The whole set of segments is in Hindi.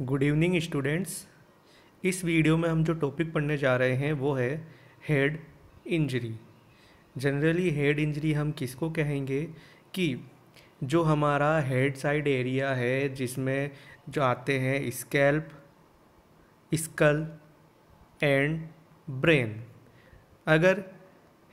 गुड इवनिंग स्टूडेंट्स इस वीडियो में हम जो टॉपिक पढ़ने जा रहे हैं वो है head injury generally head injury हम किसको कहेंगे कि जो हमारा हेड साइड एरिया है जिसमें जो आते हैं स्कैल्प स्कल एंड ब्रेन अगर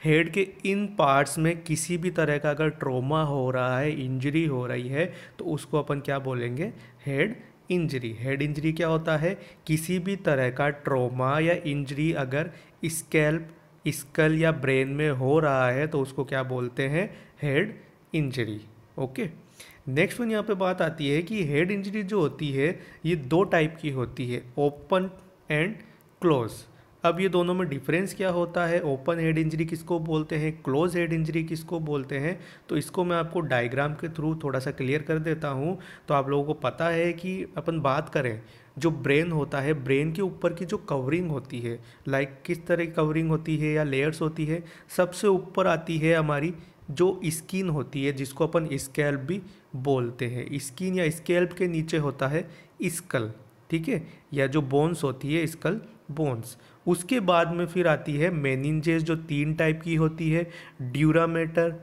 हेड के इन पार्ट्स में किसी भी तरह का अगर ट्रोमा हो रहा है इंजरी हो रही है तो उसको अपन क्या बोलेंगे हेड इंजरी हेड इंजरी क्या होता है किसी भी तरह का ट्रोमा या इंजरी अगर स्कैल्प स्कल या ब्रेन में हो रहा है तो उसको क्या बोलते हैं head injury okay next one यहाँ पे बात आती है कि हेड इंजरी जो होती है ये दो टाइप की होती है ओपन एंड क्लोज अब ये दोनों में डिफरेंस क्या होता है ओपन हेड इंजरी किसको बोलते हैं क्लोज हेड इंजरी किसको बोलते हैं तो इसको मैं आपको डायग्राम के थ्रू थोड़ा सा क्लियर कर देता हूँ तो आप लोगों को पता है कि अपन बात करें जो ब्रेन होता है ब्रेन के ऊपर की जो कवरिंग होती है लाइक किस तरह की कवरिंग होती है या लेयर्स होती है सबसे ऊपर आती है हमारी जो स्किन होती है जिसको अपन स्केल्प भी बोलते हैं स्किन या स्केल्प के नीचे होता है स्कल ठीक है या जो बोन्स होती है स्कल बोन्स उसके बाद में फिर आती है मेनिनजेस जो तीन टाइप की होती है dura mater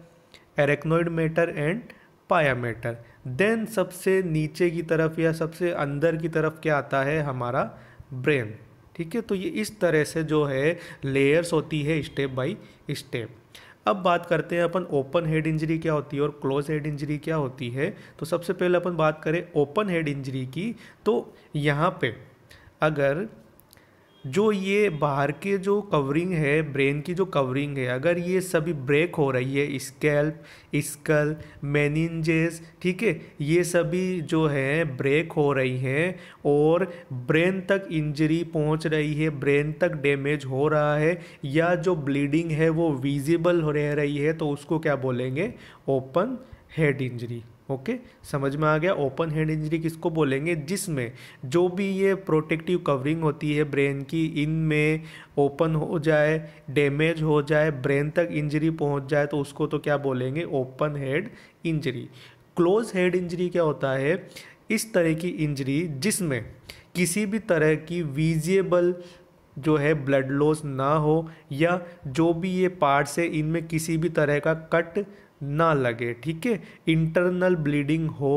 arachnoid mater and pia mater then सबसे नीचे की तरफ या सबसे अंदर की तरफ क्या आता है हमारा ब्रेन ठीक है तो ये इस तरह से जो है लेयर्स होती है स्टेप बाई स्टेप अब बात करते हैं अपन ओपन हेड इंजरी क्या होती है और क्लोज हेड इंजरी क्या होती है तो सबसे पहले अपन बात करें ओपन हेड इंजरी की तो यहाँ पे अगर जो ये बाहर के जो कवरिंग है ब्रेन की जो कवरिंग है अगर ये सभी ब्रेक हो रही है स्कैल्प स्कल मेनिनजेस ठीक है ये सभी जो है ब्रेक हो रही हैं और ब्रेन तक इंजरी पहुंच रही है ब्रेन तक डैमेज हो रहा है या जो ब्लीडिंग है वो विजिबल हो रह रही है तो उसको क्या बोलेंगे ओपन हेड इंजरी ओके समझ में आ गया ओपन हैंड इंजरी किसको बोलेंगे जिसमें जो भी ये प्रोटेक्टिव कवरिंग होती है ब्रेन की इनमें ओपन हो जाए डैमेज हो जाए ब्रेन तक इंजरी पहुंच जाए तो उसको तो क्या बोलेंगे open head injury close head injury क्या होता है इस तरह की इंजरी जिसमें किसी भी तरह की विजिएबल जो है ब्लड लॉस ना हो या जो भी ये पार्ट्स है इनमें किसी भी तरह का कट ना लगे ठीक है इंटरनल ब्लीडिंग हो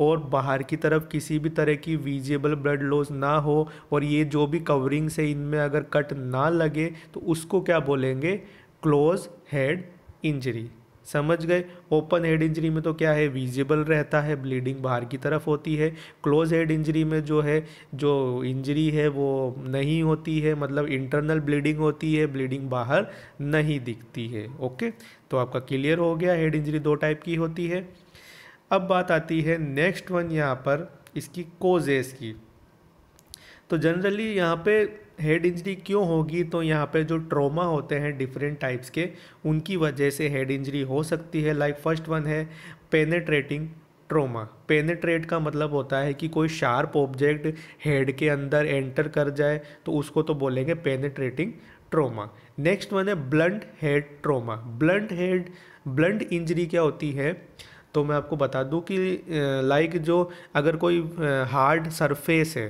और बाहर की तरफ किसी भी तरह की विजिबल ब्लड लॉस ना हो और ये जो भी कवरिंग से इनमें अगर कट ना लगे तो उसको क्या बोलेंगे क्लोज हेड इंजरी समझ गए ओपन हेड इंजरी में तो क्या है विजिबल रहता है ब्लीडिंग बाहर की तरफ होती है क्लोज हेड इंजरी में जो है जो इंजरी है वो नहीं होती है मतलब इंटरनल ब्लीडिंग होती है ब्लीडिंग बाहर नहीं दिखती है ओके तो आपका क्लियर हो गया हेड इंजरी दो टाइप की होती है अब बात आती है नेक्स्ट वन यहाँ पर इसकी कोजेस की तो जनरली यहाँ पे हेड इंजरी क्यों होगी तो यहाँ पे जो ट्रॉमा होते हैं डिफरेंट टाइप्स के उनकी वजह से हेड इंजरी हो सकती है लाइक फर्स्ट वन है पेनेट्रेटिंग ट्रोमा पेनेट्रेट का मतलब होता है कि कोई शार्प ऑब्जेक्ट हेड के अंदर एंटर कर जाए तो उसको तो बोलेंगे पेनेट्रेटिंग ट्रोमा नेक्स्ट वन है blunt head trauma blunt head blunt injury क्या होती है तो मैं आपको बता दूं कि लाइक जो अगर कोई हार्ड सरफेस है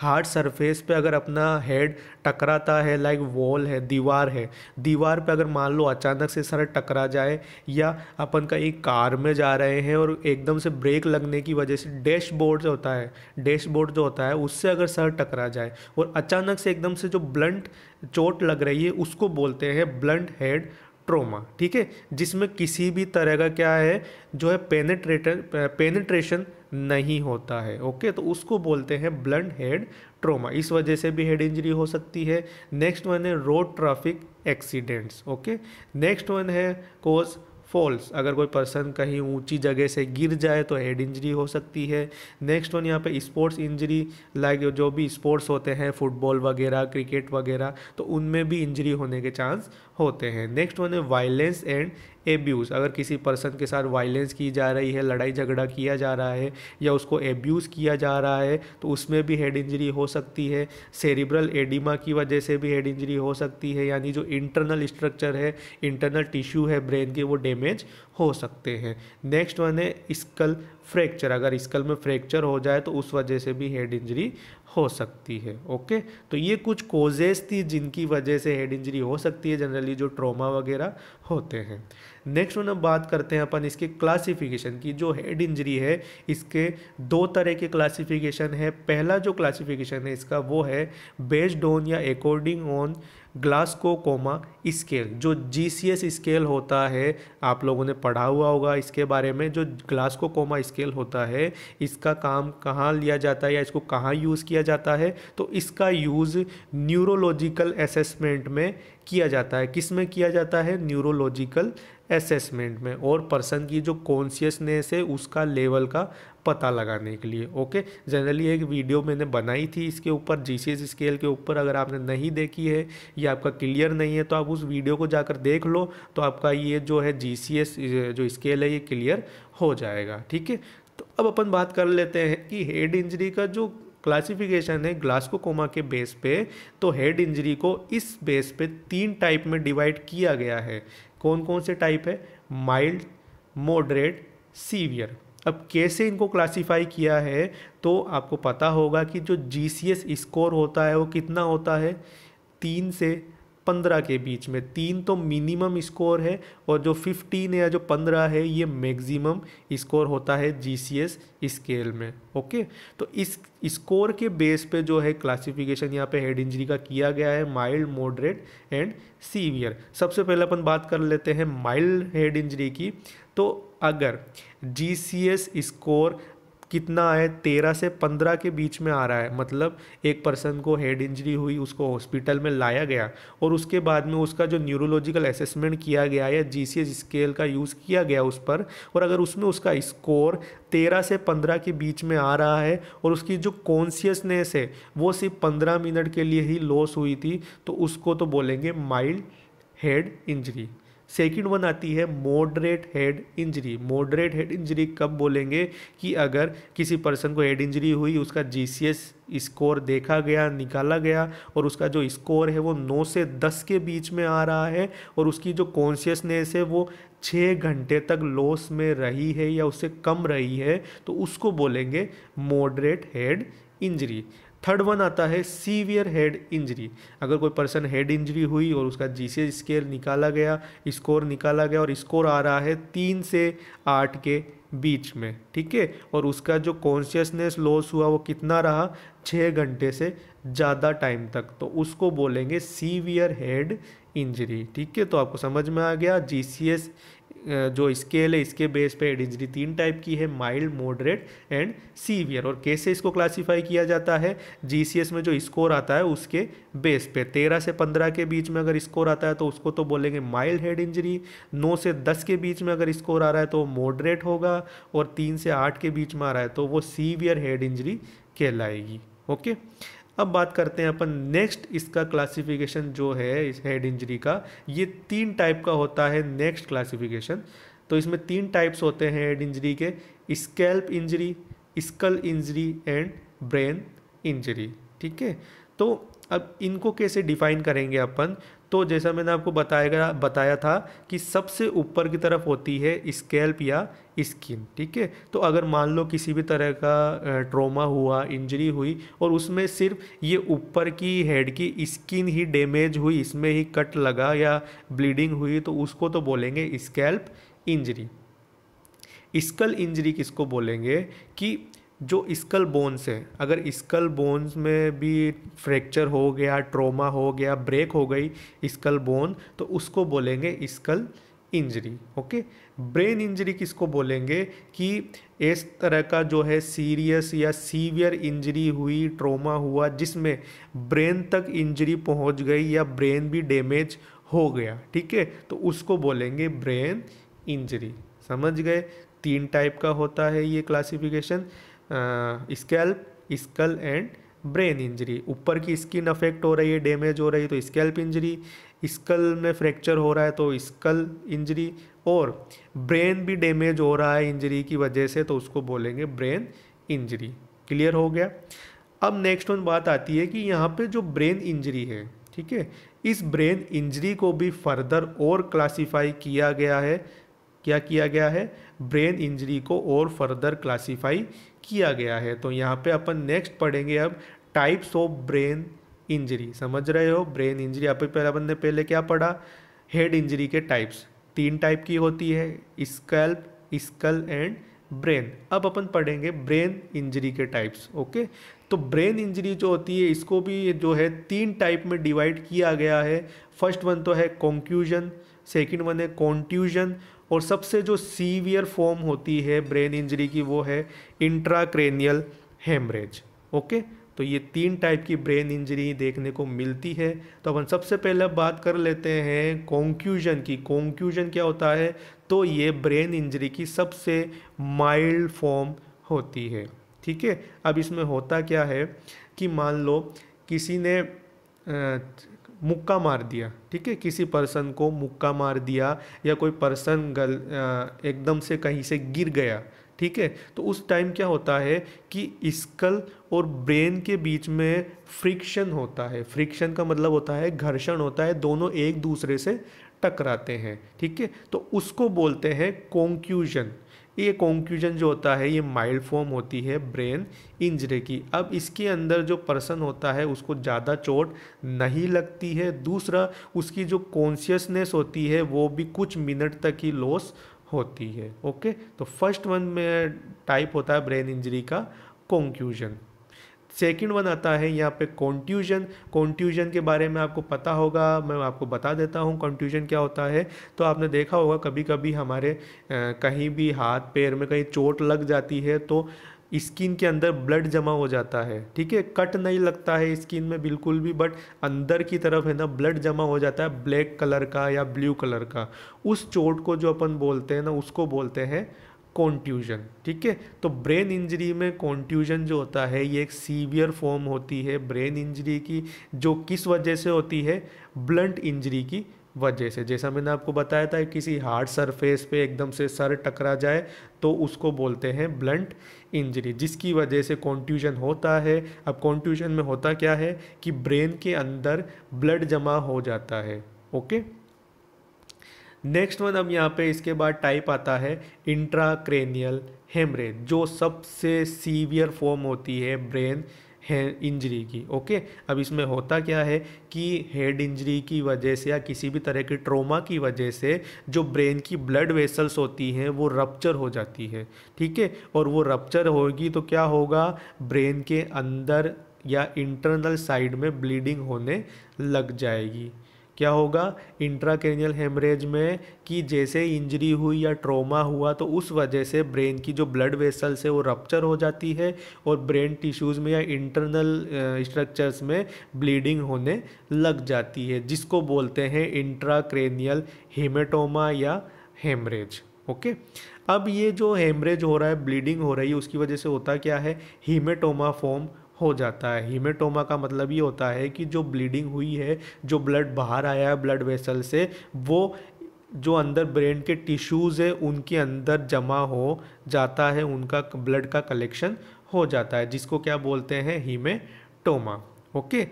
हार्ड सरफेस पे अगर अपना हेड टकराता है लाइक वॉल है दीवार है दीवार पे अगर मान लो अचानक से सर टकरा जाए या अपन कहीं कार में जा रहे हैं और एकदम से ब्रेक लगने की वजह से डैशबोर्ड जो होता है डैशबोर्ड जो होता है उससे अगर सर टकरा जाए और अचानक से एकदम से जो ब्लंट चोट लग रही है उसको बोलते हैं ब्लंट हेड ट्रोमा ठीक है जिसमें किसी भी तरह का क्या है जो है पेनेट्रेटर पेनेट्रेशन नहीं होता है ओके तो उसको बोलते हैं ब्लंट हेड ट्रोमा इस वजह से भी हेड इंजरी हो सकती है नेक्स्ट वन है road traffic accidents okay next one है कोज फॉल्स अगर कोई पर्सन कहीं ऊंची जगह से गिर जाए तो हेड इंजरी हो सकती है नेक्स्ट वन यहाँ पे स्पोर्ट्स इंजरी लाइक जो भी स्पोर्ट्स होते हैं फुटबॉल वगैरह क्रिकेट वगैरह तो उनमें भी इंजरी होने के चांस होते हैं नेक्स्ट वन है वायलेंस एंड एब्यूज़ अगर किसी पर्सन के साथ वायलेंस की जा रही है लड़ाई झगड़ा किया जा रहा है या उसको एब्यूज़ किया जा रहा है तो उसमें भी हेड इंजरी हो सकती है सेरिब्रल एडिमा की वजह से भी हेड इंजरी हो सकती है यानी जो इंटरनल स्ट्रक्चर है इंटरनल टिश्यू है ब्रेन के वो डैमेज हो सकते हैं नेक्स्ट वन है स्कल फ्रैक्चर अगर स्कल में फ्रैक्चर हो जाए तो उस वजह से भी हेड इंजरी हो सकती है ओके तो ये कुछ कोजेस थी जिनकी वजह से हेड इंजरी हो सकती है जनरली जो ट्रॉमा वगैरह होते हैं नेक्स्ट उन्हें बात करते हैं अपन इसके क्लासिफिकेशन की जो हेड इंजरी है इसके दो तरह के क्लासिफिकेशन है पहला जो क्लासिफिकेशन है इसका वो है बेस्ड ऑन या according on Glasgow coma scale जो जी सी एस स्केल होता है आप लोगों ने पढ़ा हुआ होगा इसके बारे में जो ग्लासको कोमा स्केल होता है इसका काम कहाँ लिया जाता है या इसको कहाँ यूज़ किया जाता है तो इसका यूज़ न्यूरोलॉजिकल असेसमेंट में किया जाता है किस में किया जाता है न्यूरोलॉजिकल असेसमेंट में और पर्सन की जो कॉन्शियसनेस है उसका लेवल का पता लगाने के लिए ओके जनरली एक वीडियो मैंने बनाई थी इसके ऊपर जी स्केल के ऊपर अगर आपने नहीं देखी है या आपका क्लियर नहीं है तो आप उस वीडियो को जाकर देख लो तो आपका ये जो है जी जो स्केल है ये क्लियर हो जाएगा ठीक है तो अब अपन बात कर लेते हैं कि हेड इंजरी का जो क्लासिफिकेशन है ग्लास्कोकोमा के बेस पे तो हेड इंजरी को इस बेस पे तीन टाइप में डिवाइड किया गया है कौन कौन से टाइप है माइल्ड मॉडरेट सीवियर अब कैसे इनको क्लासिफाई किया है तो आपको पता होगा कि जो जी स्कोर होता है वो कितना होता है तीन से पंद्रह के बीच में तीन तो मिनिमम स्कोर है और जो फिफ्टीन या जो पंद्रह है ये मैक्सिमम स्कोर होता है जी स्केल में ओके तो इस स्कोर के बेस पे जो है क्लासिफिकेशन यहाँ पे हेड इंजरी का किया गया है माइल्ड मॉडरेट एंड सीवियर सबसे पहले अपन बात कर लेते हैं माइल्ड हेड इंजरी की तो अगर जी स्कोर कितना है तेरह से पंद्रह के बीच में आ रहा है मतलब एक पर्सन को हेड इंजरी हुई उसको हॉस्पिटल में लाया गया और उसके बाद में उसका जो न्यूरोलॉजिकल असेसमेंट किया गया या जी स्केल का यूज़ किया गया उस पर और अगर उसमें उसका स्कोर तेरह से पंद्रह के बीच में आ रहा है और उसकी जो कॉन्सियसनेस है वो सिर्फ पंद्रह मिनट के लिए ही लॉस हुई थी तो उसको तो बोलेंगे mild head injury second one आती है moderate head injury moderate head injury कब बोलेंगे कि अगर किसी पर्सन को हेड इंजरी हुई उसका जी स्कोर देखा गया निकाला गया और उसका जो स्कोर है वो नौ से दस के बीच में आ रहा है और उसकी जो कॉन्शियसनेस है वो छः घंटे तक लॉस में रही है या उससे कम रही है तो उसको बोलेंगे moderate head injury third one आता है सीवियर हेड इंजरी अगर कोई पर्सन हेड इंजरी हुई और उसका जी सी स्केल निकाला गया स्कोर निकाला गया और स्कोर आ रहा है तीन से आठ के बीच में ठीक है और उसका जो कॉन्शियसनेस लॉस हुआ वो कितना रहा छः घंटे से ज़्यादा टाइम तक तो उसको बोलेंगे सीवियर हेड इंजरी ठीक है तो आपको समझ में आ गया जी सी एस जो स्केल है इसके बेस पे हेड इंजरी तीन टाइप की है माइल्ड मॉडरेट एंड सीवियर और कैसे इसको क्लासिफाई किया जाता है जीसीएस में जो स्कोर आता है उसके बेस पे तेरह से पंद्रह के बीच में अगर स्कोर आता है तो उसको तो बोलेंगे माइल्ड हेड इंजरी नौ से दस के बीच में अगर स्कोर आ रहा है तो मॉडरेट होगा और तीन से आठ के बीच में आ रहा है तो वो सीवियर हेड इंजरी कहलाएगी ओके अब बात करते हैं अपन नेक्स्ट इसका क्लासिफिकेशन जो है इस हेड इंजरी का ये तीन टाइप का होता है नेक्स्ट क्लासिफिकेशन तो इसमें तीन टाइप्स होते हैं हेड इंजरी के scalp injury skull injury and brain injury ठीक है तो अब इनको कैसे डिफाइन करेंगे अपन तो जैसा मैंने आपको गया बताया था कि सबसे ऊपर की तरफ होती है स्केल्प या स्किन ठीक है तो अगर मान लो किसी भी तरह का ट्रोमा हुआ इंजरी हुई और उसमें सिर्फ ये ऊपर की हेड की स्किन ही डैमेज हुई इसमें ही कट लगा या ब्लीडिंग हुई तो उसको तो बोलेंगे स्केल्प इंजरी स्कल इंजरी किसको बोलेंगे कि जो स्कल बोन्स है अगर स्कल बोन्स में भी फ्रैक्चर हो गया ट्रोमा हो गया ब्रेक हो गई स्कल बोन तो उसको बोलेंगे skull injury okay brain injury किसको बोलेंगे कि इस तरह का जो है सीरियस या सीवियर इंजरी हुई ट्रोमा हुआ जिसमें ब्रेन तक इंजरी पहुंच गई या ब्रेन भी डैमेज हो गया ठीक है तो उसको बोलेंगे ब्रेन इंजरी समझ गए तीन टाइप का होता है ये classification scalp skull and brain injury ऊपर की स्किन अफेक्ट हो रही है डैमेज हो रही है तो स्केल्प इंजरी स्कल में फ्रैक्चर हो रहा है तो स्कल इंजरी और ब्रेन भी डैमेज हो रहा है इंजरी की वजह से तो उसको बोलेंगे ब्रेन इंजरी क्लियर हो गया अब नेक्स्ट वन बात आती है कि यहाँ पे जो ब्रेन इंजरी है ठीक है इस ब्रेन इंजरी को भी फर्दर और क्लासीफाई किया गया है क्या किया गया है ब्रेन इंजरी को और फर्दर क्लासीफाई किया गया है तो यहाँ पे अपन नेक्स्ट पढ़ेंगे अब टाइप्स ऑफ ब्रेन इंजरी समझ रहे हो ब्रेन इंजरी आप पहले अपन ने पहले क्या पढ़ा हेड इंजरी के टाइप्स तीन टाइप की होती है स्कल्प स्कल एंड ब्रेन अब अपन पढ़ेंगे ब्रेन इंजरी के टाइप्स ओके तो ब्रेन इंजरी जो होती है इसको भी जो है तीन टाइप में डिवाइड किया गया है फर्स्ट वन तो है कॉन्क्यूजन सेकेंड वन है कॉन्ट्यूजन और सबसे जो सीवियर फॉर्म होती है ब्रेन इंजरी की वो है इंट्राक्रेनियल हेमरेज ओके तो ये तीन टाइप की ब्रेन इंजरी देखने को मिलती है तो अपन सबसे पहले बात कर लेते हैं कॉन्क्यूजन की कॉन्क्यूजन क्या होता है तो ये ब्रेन इंजरी की सबसे माइल्ड फॉर्म होती है ठीक है अब इसमें होता क्या है कि मान लो किसी ने मुक्का मार दिया ठीक है किसी पर्सन को मुक्का मार दिया या कोई पर्सन गल एकदम से कहीं से गिर गया ठीक है तो उस टाइम क्या होता है कि स्कल और ब्रेन के बीच में फ्रिक्शन होता है फ्रिक्शन का मतलब होता है घर्षण होता है दोनों एक दूसरे से टकराते हैं ठीक है तो उसको बोलते हैं कॉन्क्यूजन ये कॉन्क्यूजन जो होता है ये माइल्ड फॉर्म होती है ब्रेन इंजरी की अब इसके अंदर जो पर्सन होता है उसको ज़्यादा चोट नहीं लगती है दूसरा उसकी जो कॉन्शियसनेस होती है वो भी कुछ मिनट तक ही लॉस होती है ओके तो फर्स्ट वन में टाइप होता है ब्रेन इंजरी का कॉन्क्यूजन सेकेंड वन आता है यहाँ पे कॉन्ट्यूजन कॉन्ट्यूजन के बारे में आपको पता होगा मैं आपको बता देता हूँ कॉन्ट्यूजन क्या होता है तो आपने देखा होगा कभी कभी हमारे कहीं भी हाथ पैर में कहीं चोट लग जाती है तो स्किन के अंदर ब्लड जमा हो जाता है ठीक है कट नहीं लगता है स्किन में बिल्कुल भी बट अंदर की तरफ है ना ब्लड जमा हो जाता है ब्लैक कलर का या ब्लू कलर का उस चोट को जो अपन बोलते हैं ना उसको बोलते हैं कॉन्ट्यूजन ठीक है तो ब्रेन इंजरी में कॉन्ट्यूजन जो होता है ये एक सीवियर फॉर्म होती है ब्रेन इंजरी की जो किस वजह से होती है ब्लंट इंजरी की वजह से जैसा मैंने आपको बताया था किसी हार्ड सरफेस पे एकदम से सर टकरा जाए तो उसको बोलते हैं ब्लंट इंजरी जिसकी वजह से कॉन्ट्यूजन होता है अब कॉन्ट्यूजन में होता क्या है कि ब्रेन के अंदर ब्लड जमा हो जाता है ओके नेक्स्ट वन अब यहाँ पे इसके बाद टाइप आता है इंट्राक्रेनियल हेमरेज जो सबसे सीवियर फॉर्म होती है ब्रेन है इंजरी की ओके अब इसमें होता क्या है कि हेड इंजरी की वजह से या किसी भी तरह के ट्रोमा की वजह से जो ब्रेन की ब्लड वेसल्स होती हैं वो रप्चर हो जाती है ठीक है और वो रप्चर होगी तो क्या होगा ब्रेन के अंदर या इंटरनल साइड में ब्लीडिंग होने लग जाएगी क्या होगा इंट्राक्रेनियल हेमरेज में कि जैसे इंजरी हुई या ट्रॉमा हुआ तो उस वजह से ब्रेन की जो ब्लड वेसल्स है वो रप्चर हो जाती है और ब्रेन टिश्यूज़ में या इंटरनल स्ट्रक्चर्स में ब्लीडिंग होने लग जाती है जिसको बोलते हैं इंट्राक्रेनियल हेमेटोमा या हेमरेज ओके अब ये जो हेमरेज हो रहा है ब्लीडिंग हो रही है उसकी वजह से होता क्या है हीमेटोमा फॉर्म हो जाता है हीमेटोमा का मतलब ये होता है कि जो ब्लीडिंग हुई है जो ब्लड बाहर आया है ब्लड वेसल से वो जो अंदर ब्रेन के टिश्यूज़ है उनके अंदर जमा हो जाता है उनका ब्लड का कलेक्शन हो जाता है जिसको क्या बोलते हैं हीमेटोमा ओके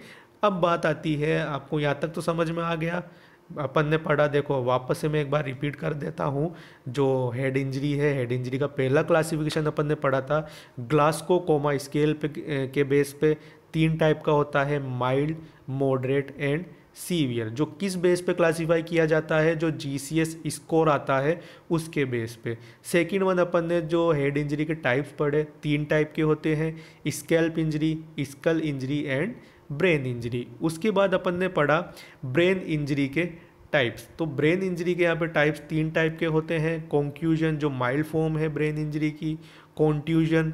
अब बात आती है आपको यहाँ तक तो समझ में आ गया अपन ने पढ़ा देखो वापस से मैं एक बार रिपीट कर देता हूँ जो हेड इंजरी है हेड इंजरी का पहला क्लासिफिकेशन अपन ने पढ़ा था ग्लास्को कोमा स्केल पे के बेस पे तीन टाइप का होता है माइल्ड मॉडरेट एंड सीवियर जो किस बेस पे क्लासिफाई किया जाता है जो जी स्कोर आता है उसके बेस पे सेकंड वन अपन ने जो हेड इंजरी के टाइप्स पढ़े तीन टाइप के होते हैं scalp injury skull injury and brain injury उसके बाद अपन ने पढ़ा ब्रेन इंजरी के टाइप्स तो ब्रेन इंजरी के यहाँ पे टाइप्स तीन टाइप के होते हैं कॉन्क्यूजन जो माइल्ड फॉर्म है ब्रेन इंजरी की कॉन्ट्यूजन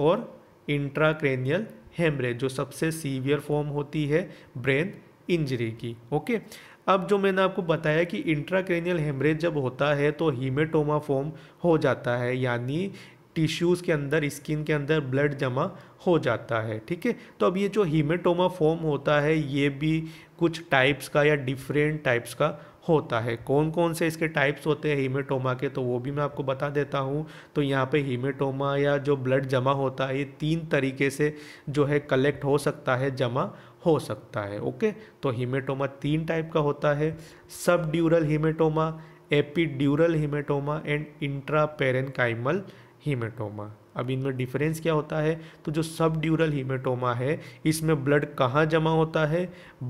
और इंट्राक्रेनियल हेमरेज जो सबसे सीवियर फॉर्म होती है ब्रेन इंजरी की ओके अब जो मैंने आपको बताया कि इंट्राक्रेनियल हेमरेज जब होता है तो हीमेटोमा फॉर्म हो जाता है यानी टिश्यूज़ के अंदर स्किन के अंदर ब्लड जमा हो जाता है ठीक है तो अब ये जो हीमेटोमा फॉर्म होता है ये भी कुछ टाइप्स का या डिफरेंट टाइप्स का होता है कौन कौन से इसके टाइप्स होते हैं हीमेटोमा के तो वो भी मैं आपको बता देता हूँ तो यहाँ पे हीमेटोमा या जो ब्लड जमा होता है ये तीन तरीके से जो है कलेक्ट हो सकता है जमा हो सकता है ओके तो हीमेटोमा तीन टाइप का होता है subdural haematoma epidural haematoma and intraparenchymal haematoma अब इनमें डिफरेंस क्या होता है तो जो सब ड्यूरल हीमेटोमा है इसमें ब्लड कहाँ जमा होता है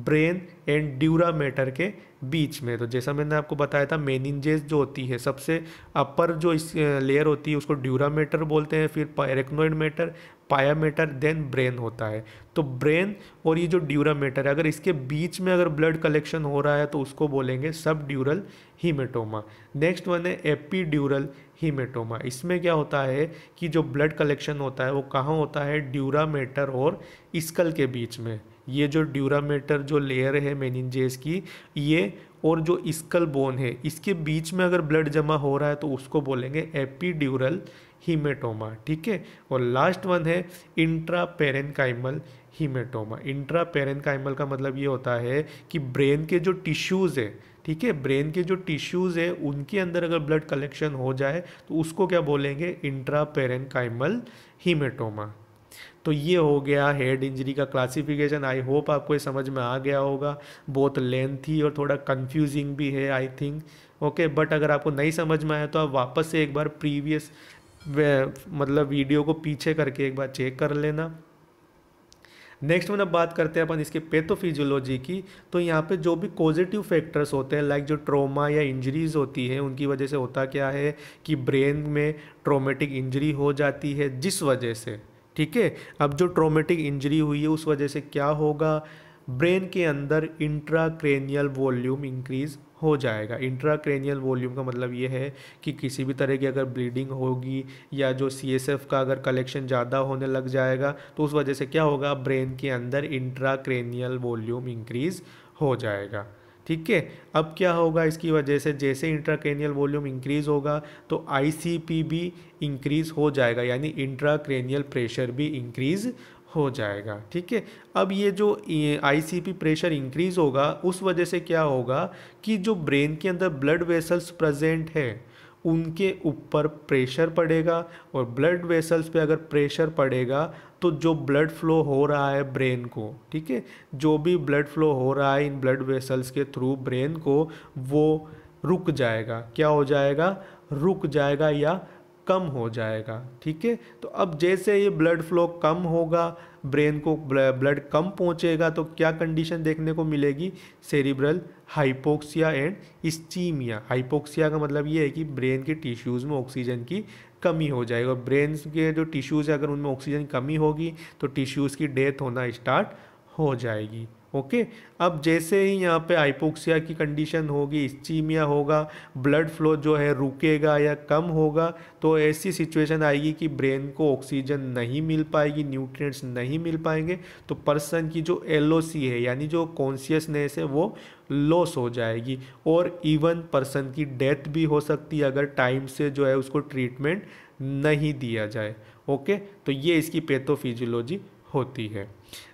ब्रेन एंड ड्यूरा मैटर के बीच में तो जैसा मैंने आपको बताया था मेनिंजेस जो होती है सबसे अपर जो इस लेयर होती है उसको ड्यूरामेटर बोलते हैं फिर arachnoid mater pia mater then brain होता है तो ब्रेन और ये जो ड्यूरामेटर है अगर इसके बीच में अगर ब्लड कलेक्शन हो रहा है तो उसको बोलेंगे subdural haematoma next one है एपी ड्यूरल हीमेटोमा इसमें क्या होता है कि जो ब्लड कलेक्शन होता है वो कहाँ होता है ड्यूरामेटर और स्कल के बीच में ये जो ड्यूरामेटर जो लेयर है मेनिनजेस की ये और जो स्कल बोन है इसके बीच में अगर ब्लड जमा हो रहा है तो उसको बोलेंगे एपीड्यूरल हीमेटोमा ठीक है और लास्ट वन है इंट्रा पेरेनकाइमल हीमेटोमा इंट्रा का मतलब ये होता है कि ब्रेन के जो टिश्यूज़ है ठीक है ब्रेन के जो टिश्यूज़ है उनके अंदर अगर ब्लड कलेक्शन हो जाए तो उसको क्या बोलेंगे इंट्रा पेरेनकाइमल हीमेटोमा तो ये हो गया हेड इंजरी का क्लासिफिकेशन आई होप आपको ये समझ में आ गया होगा बहुत लेंथी और थोड़ा कन्फ्यूजिंग भी है आई थिंक ओके बट अगर आपको नहीं समझ में आया तो आप वापस से एक बार प्रीवियस मतलब वीडियो को पीछे करके एक बार चेक कर लेना नेक्स्ट में अब बात करते हैं अपन इसके पेथोफिजियोलॉजी की तो यहाँ पे जो भी पॉजिटिव फैक्टर्स होते हैं लाइक जो ट्रोमा या इंजरीज होती है उनकी वजह से होता क्या है कि ब्रेन में ट्रोमेटिक इंजरी हो जाती है जिस वजह से ठीक है अब जो ट्रोमेटिक इंजरी हुई है उस वजह से क्या होगा ब्रेन के अंदर इंट्राक्रेनियल वॉल्यूम इंक्रीज हो जाएगा इंट्राक्रेनियल वॉल्यूम का मतलब ये है कि किसी भी तरह की अगर ब्लीडिंग होगी या जो सी का अगर कलेक्शन ज़्यादा होने लग जाएगा तो उस वजह से क्या होगा ब्रेन के अंदर इंट्राक्रेनियल वॉल्यूम इंक्रीज हो जाएगा ठीक है अब क्या होगा इसकी वजह से जैसे इंट्राक्रेनियल वॉल्यूम इंक्रीज़ होगा तो आईसीपी भी इंक्रीज़ हो जाएगा यानी इंट्राक्रेनियल प्रेशर भी इंक्रीज़ हो जाएगा ठीक है अब ये जो आईसीपी प्रेशर इंक्रीज़ होगा उस वजह से क्या होगा कि जो ब्रेन के अंदर ब्लड वेसल्स प्रजेंट है उनके ऊपर प्रेशर पड़ेगा और ब्लड वेसल्स पे अगर प्रेशर पड़ेगा तो जो ब्लड फ्लो हो रहा है ब्रेन को ठीक है जो भी ब्लड फ्लो हो रहा है इन ब्लड वेसल्स के थ्रू ब्रेन को वो रुक जाएगा क्या हो जाएगा रुक जाएगा या कम हो जाएगा ठीक है तो अब जैसे ये ब्लड फ्लो कम होगा ब्रेन को ब्लड कम पहुँचेगा तो क्या कंडीशन देखने को मिलेगी cerebral hypoxia and ischaemia hypoxia का मतलब ये है कि ब्रेन के टिश्यूज़ में ऑक्सीजन की कमी हो जाएगी और ब्रेन के जो टिश्यूज़ है अगर उनमें ऑक्सीजन कमी होगी तो टिश्यूज़ की डेथ होना स्टार्ट हो जाएगी ओके अब जैसे ही यहाँ पे आइपोक्सिया की कंडीशन होगी स्टीमिया होगा ब्लड फ्लो जो है रुकेगा या कम होगा तो ऐसी सिचुएशन आएगी कि ब्रेन को ऑक्सीजन नहीं मिल पाएगी न्यूट्रिएंट्स नहीं मिल पाएंगे तो पर्सन की जो एल है यानी जो कॉन्शियसनेस है वो लॉस हो जाएगी और इवन पर्सन की डेथ भी हो सकती है अगर टाइम से जो है उसको ट्रीटमेंट नहीं दिया जाए ओके तो ये इसकी पेथोफिजियोलॉजी होती है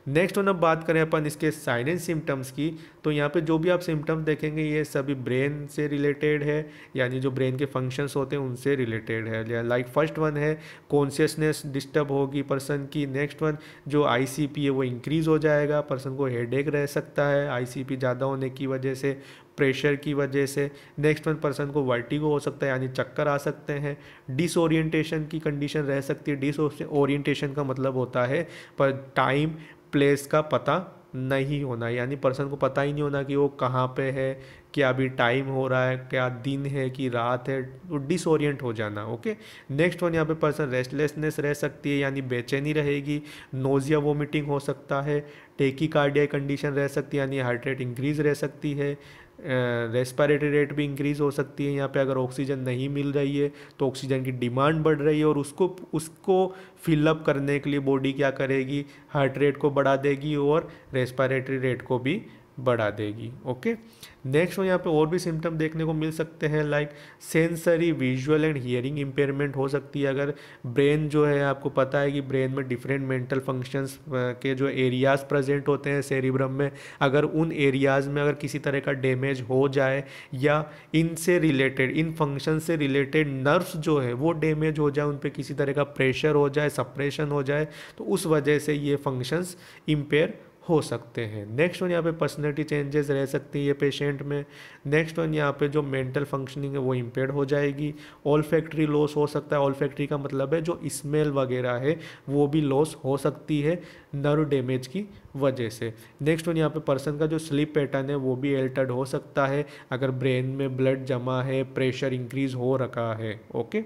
नेक्स्ट वन अब बात करें अपन इसके साइन एंड सिम्टम्स की तो यहाँ पे जो भी आप सिम्टम्स देखेंगे ये सभी ब्रेन से रिलेटेड है यानी जो ब्रेन के फंक्शंस होते हैं उनसे रिलेटेड है लाइक फर्स्ट वन है कॉन्शियसनेस डिस्टर्ब होगी पर्सन की नेक्स्ट वन जो आईसीपी है वो इंक्रीज़ हो जाएगा पर्सन को हेडेक रह सकता है आई ज़्यादा होने की वजह से प्रेशर की वजह से नेक्स्ट वन पर्सन को वर्टिगो हो सकता है यानी चक्कर आ सकते हैं डिसोरिएंटेशन की कंडीशन रह सकती है डिसोरिएंटेशन का मतलब होता है पर टाइम प्लेस का पता नहीं होना यानी पर्सन को पता ही नहीं होना कि वो कहाँ पे है क्या अभी टाइम हो रहा है क्या दिन है कि रात है वो तो डिसोरियंट हो जाना ओके नेक्स्ट वन यहाँ पे पर्सन रेस्टलेसनेस रह सकती है यानी बेचैनी रहेगी नोजिया वोमिटिंग हो सकता है टेकी कार्डिया कंडीशन रह सकती है यानी हार्ट रेट इंक्रीज रह सकती है रेस्पायरेटरी रेट भी इंक्रीज़ हो सकती है यहाँ पे अगर ऑक्सीजन नहीं मिल रही है तो ऑक्सीजन की डिमांड बढ़ रही है और उसको उसको फिलअप करने के लिए बॉडी क्या करेगी हार्ट रेट को बढ़ा देगी और रेस्पायरेटरी रेट को भी बढ़ा देगी ओके नेक्स्ट यहाँ पे और भी सिम्टम देखने को मिल सकते हैं like sensory visual and hearing impairment हो सकती है अगर ब्रेन जो है आपको पता है कि ब्रेन में डिफरेंट मेंटल फंक्शंस के जो एरियाज़ प्रेजेंट होते हैं सेरिब्रम में अगर उन एरियाज़ में अगर किसी तरह का डैमेज हो जाए या इनसे रिलेटेड इन फंक्शन से रिलेटेड नर्व्स जो है वो डैमेज हो जाए उन पर किसी तरह का प्रेशर हो जाए सप्रेशन हो जाए तो उस वजह से ये फंक्शंस इम्पेयर हो सकते हैं नेक्स्ट वन यहाँ पे पर्सनैलिटी चेंजेस रह सकती है पेशेंट में नेक्स्ट वन यहाँ पे जो मेंटल फंक्शनिंग है वो इम्पेयर हो जाएगी ऑल फैक्ट्री लॉस हो सकता है ऑल फैक्ट्री का मतलब है जो स्मेल वगैरह है वो भी लॉस हो सकती है नर्व डैमेज की वजह से नेक्स्ट वन यहाँ पे पर्सन का जो स्लीप पैटर्न है वो भी एल्टर्ड हो सकता है अगर ब्रेन में ब्लड जमा है प्रेशर इंक्रीज हो रखा है ओके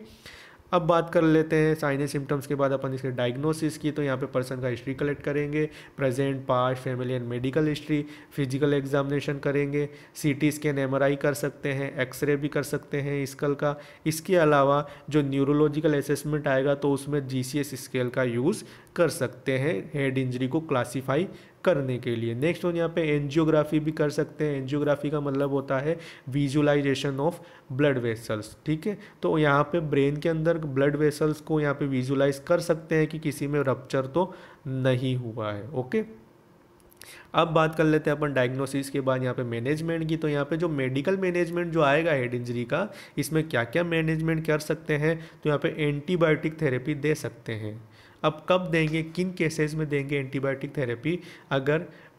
अब बात कर लेते हैं साइन सिम्टम्स के बाद अपन इसके डायग्नोसिस की तो यहाँ पे पर्सन का हिस्ट्री कलेक्ट करेंगे present past family and medical history physical examination करेंगे सी टी स्कैन एम कर सकते हैं एक्सरे भी कर सकते हैं स्कल का इसके अलावा जो न्यूरोलॉजिकल असेसमेंट आएगा तो उसमें जी स्केल का यूज़ कर सकते हैं हेड इंजरी को क्लासीफाई करने के लिए नेक्स्ट हम यहाँ पे एनजियोग्राफी भी कर सकते हैं एनजियोग्राफी का मतलब होता है विजुलाइजेशन ऑफ ब्लड वेसल्स ठीक है तो यहाँ पे ब्रेन के अंदर ब्लड वेसल्स को यहाँ पे विजुलाइज कर सकते हैं कि किसी में रप्चर तो नहीं हुआ है ओके अब बात कर लेते हैं अपन डायग्नोसिस के बाद यहाँ पे मैनेजमेंट की तो यहाँ पे जो मेडिकल मैनेजमेंट जो आएगा हेड इंजरी का इसमें क्या क्या मैनेजमेंट कर सकते हैं तो यहाँ पे एंटीबायोटिक थेरेपी दे सकते हैं अब कब देंगे किन केसेस में देंगे एंटीबायोटिक थेरेपी अगर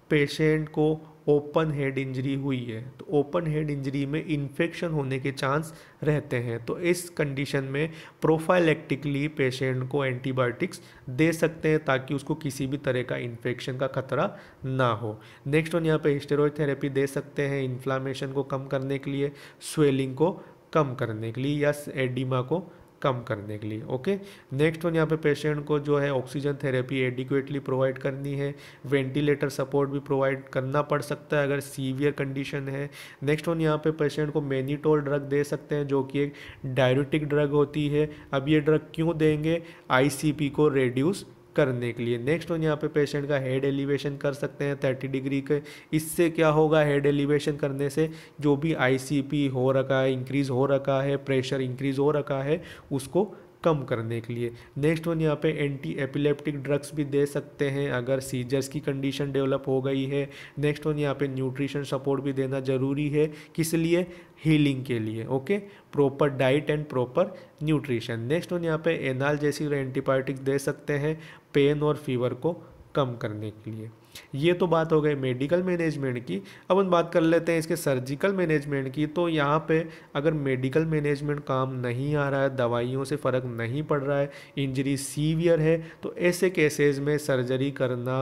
पेशेंट को ओपन हेड इंजरी हुई है तो ओपन हेड इंजरी में इन्फेक्शन होने के चांस रहते हैं तो इस कंडीशन में प्रोफाइलेक्टिकली पेशेंट को एंटीबायोटिक्स दे सकते हैं ताकि उसको किसी भी तरह का इन्फेक्शन का खतरा ना हो नेक्स्ट वन यहाँ पे स्टेरॉयड थेरेपी दे सकते हैं इन्फ्लामेशन को कम करने के लिए स्वेलिंग को कम करने के लिए या एडिमा को कम करने के लिए ओके नेक्स्ट वन यहाँ पे पेशेंट को जो है ऑक्सीजन थेरेपी एडिक्वेटली प्रोवाइड करनी है वेंटिलेटर सपोर्ट भी प्रोवाइड करना पड़ सकता है अगर सीवियर कंडीशन है नेक्स्ट वन यहाँ पे पेशेंट को मेनीटोल ड्रग दे सकते हैं जो कि एक डायरेटिक ड्रग होती है अब ये ड्रग क्यों देंगे आईसीपी को रेड्यूस करने के लिए नेक्स्ट हम यहाँ पे पेशेंट का हेड एलिवेशन कर सकते हैं थर्टी डिग्री के इससे क्या होगा हेड एलिवेशन करने से जो भी आईसीपी हो रखा है इंक्रीज़ हो रखा है प्रेशर इंक्रीज़ हो रखा है उसको कम करने के लिए नेक्स्ट वन यहाँ पे एंटी एपिलेप्टिक ड्रग्स भी दे सकते हैं अगर सीजर्स की कंडीशन डेवलप हो गई है नेक्स्ट वन यहाँ पे न्यूट्रिशन सपोर्ट भी देना ज़रूरी है किस लिए हीलिंग के लिए okay proper diet and proper nutrition next one यहाँ पे एनाल जैसी एंटीबायोटिक्स दे सकते हैं पेन और फीवर को कम करने के लिए ये तो बात हो गई मेडिकल मैनेजमेंट की अब हम बात कर लेते हैं इसके सर्जिकल मैनेजमेंट की तो यहाँ पे अगर मेडिकल मैनेजमेंट काम नहीं आ रहा है दवाइयों से फ़र्क नहीं पड़ रहा है इंजरी सीवियर है तो ऐसे केसेस में सर्जरी करना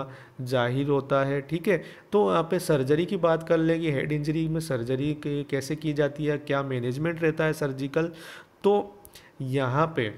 जाहिर होता है ठीक है तो यहाँ पे सर्जरी की बात कर लेंगे हेड इंजरी में सर्जरी कैसे की जाती है क्या मैनेजमेंट रहता है सर्जिकल तो यहाँ पर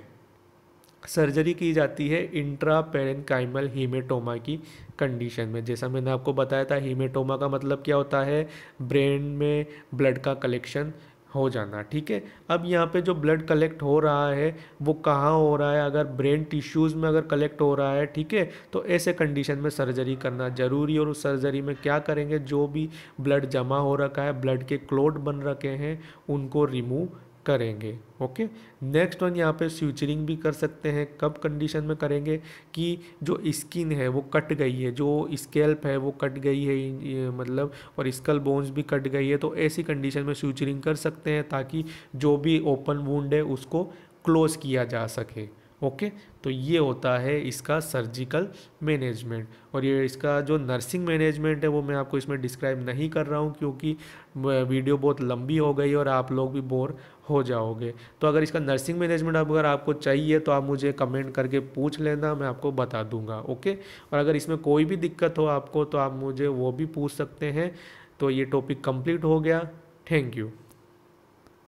सर्जरी की जाती है इंट्रा पेरेंकाइमल हीमेटोमा की कंडीशन में जैसा मैंने आपको बताया था हीमेटोमा का मतलब क्या होता है ब्रेन में ब्लड का कलेक्शन हो जाना ठीक है अब यहाँ पे जो ब्लड कलेक्ट हो रहा है वो कहाँ हो रहा है अगर ब्रेन टिश्यूज़ में अगर कलेक्ट हो रहा है ठीक है तो ऐसे कंडीशन में सर्जरी करना ज़रूरी और उस सर्जरी में क्या करेंगे जो भी ब्लड जमा हो रखा है ब्लड के क्लोट बन रखे हैं उनको रिमूव करेंगे ओके नेक्स्ट वन यहाँ पे स्यूचरिंग भी कर सकते हैं कब कंडीशन में करेंगे कि जो स्किन है वो कट गई है जो स्केल्प है वो कट गई है मतलब और स्कल बोन्स भी कट गई है तो ऐसी कंडीशन में स्यूचरिंग कर सकते हैं ताकि जो भी ओपन वुंड है उसको क्लोज़ किया जा सके ओके तो ये होता है इसका सर्जिकल मैनेजमेंट और ये इसका जो नर्सिंग मैनेजमेंट है वो मैं आपको इसमें डिस्क्राइब नहीं कर रहा हूँ क्योंकि वीडियो बहुत लंबी हो गई और आप लोग भी बोर हो जाओगे तो अगर इसका नर्सिंग मैनेजमेंट अब अगर आपको चाहिए तो आप मुझे कमेंट करके पूछ लेना मैं आपको बता दूंगा ओके और अगर इसमें कोई भी दिक्कत हो आपको तो आप मुझे वो भी पूछ सकते हैं तो ये टॉपिक कंप्लीट हो गया थैंक यू